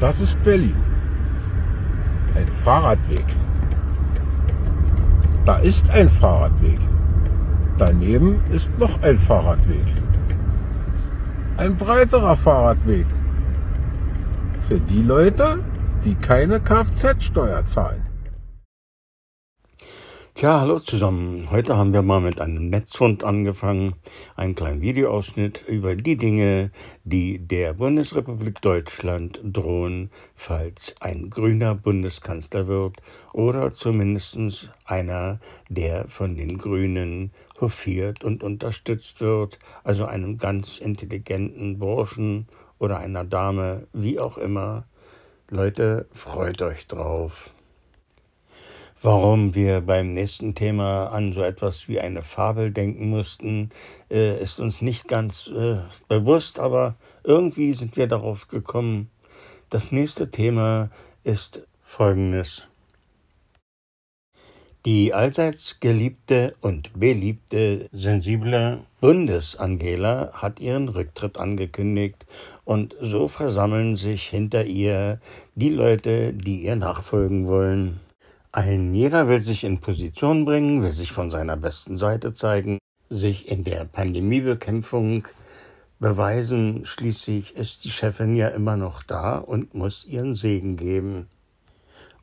Das ist Berlin. Ein Fahrradweg. Da ist ein Fahrradweg. Daneben ist noch ein Fahrradweg. Ein breiterer Fahrradweg. Für die Leute, die keine Kfz-Steuer zahlen. Ja, hallo zusammen. Heute haben wir mal mit einem Netzfund angefangen. Einen kleinen Videoausschnitt über die Dinge, die der Bundesrepublik Deutschland drohen, falls ein grüner Bundeskanzler wird oder zumindest einer, der von den Grünen hofiert und unterstützt wird, also einem ganz intelligenten Burschen oder einer Dame, wie auch immer. Leute, freut euch drauf warum wir beim nächsten Thema an so etwas wie eine Fabel denken mussten, äh, ist uns nicht ganz äh, bewusst, aber irgendwie sind wir darauf gekommen. Das nächste Thema ist folgendes. Die allseits geliebte und beliebte, sensible Bundesangela hat ihren Rücktritt angekündigt und so versammeln sich hinter ihr die Leute, die ihr nachfolgen wollen. Ein jeder will sich in Position bringen, will sich von seiner besten Seite zeigen, sich in der Pandemiebekämpfung beweisen. Schließlich ist die Chefin ja immer noch da und muss ihren Segen geben.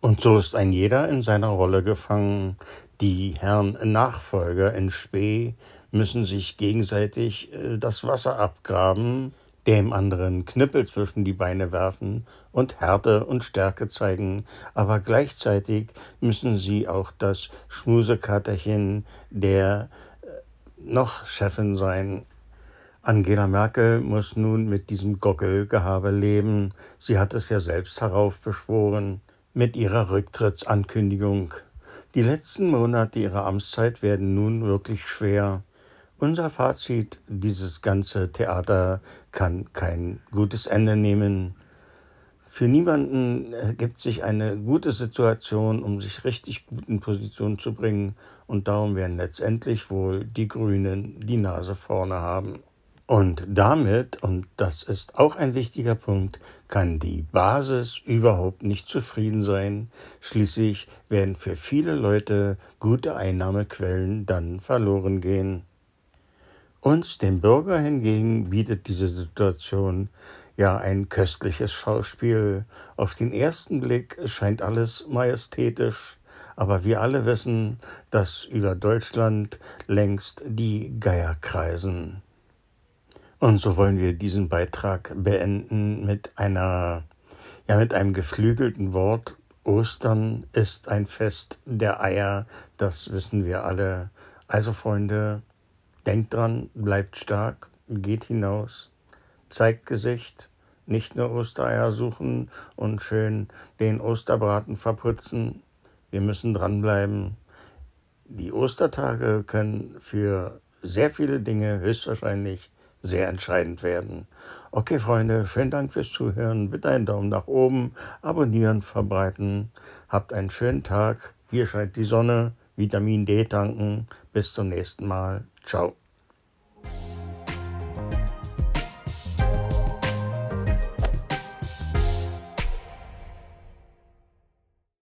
Und so ist ein jeder in seiner Rolle gefangen. Die Herren Nachfolger in Spee müssen sich gegenseitig äh, das Wasser abgraben, dem anderen Knüppel zwischen die Beine werfen und Härte und Stärke zeigen, aber gleichzeitig müssen sie auch das Schmusekaterchen der äh, noch Chefin sein. Angela Merkel muss nun mit diesem Gockelgehabe leben. Sie hat es ja selbst heraufbeschworen mit ihrer Rücktrittsankündigung. Die letzten Monate ihrer Amtszeit werden nun wirklich schwer. Unser Fazit, dieses ganze Theater kann kein gutes Ende nehmen. Für niemanden ergibt sich eine gute Situation, um sich richtig gut in Position zu bringen. Und darum werden letztendlich wohl die Grünen die Nase vorne haben. Und damit, und das ist auch ein wichtiger Punkt, kann die Basis überhaupt nicht zufrieden sein. Schließlich werden für viele Leute gute Einnahmequellen dann verloren gehen. Uns, dem Bürger hingegen, bietet diese Situation ja ein köstliches Schauspiel. Auf den ersten Blick scheint alles majestätisch, aber wir alle wissen, dass über Deutschland längst die Geier kreisen. Und so wollen wir diesen Beitrag beenden mit einer, ja, mit einem geflügelten Wort. Ostern ist ein Fest der Eier, das wissen wir alle. Also, Freunde, Denkt dran, bleibt stark, geht hinaus, zeigt Gesicht, nicht nur Ostereier suchen und schön den Osterbraten verputzen. Wir müssen dranbleiben. Die Ostertage können für sehr viele Dinge höchstwahrscheinlich sehr entscheidend werden. Okay, Freunde, vielen Dank fürs Zuhören. Bitte einen Daumen nach oben, abonnieren, verbreiten. Habt einen schönen Tag. Hier scheint die Sonne. Vitamin D tanken. Bis zum nächsten Mal. Ciao.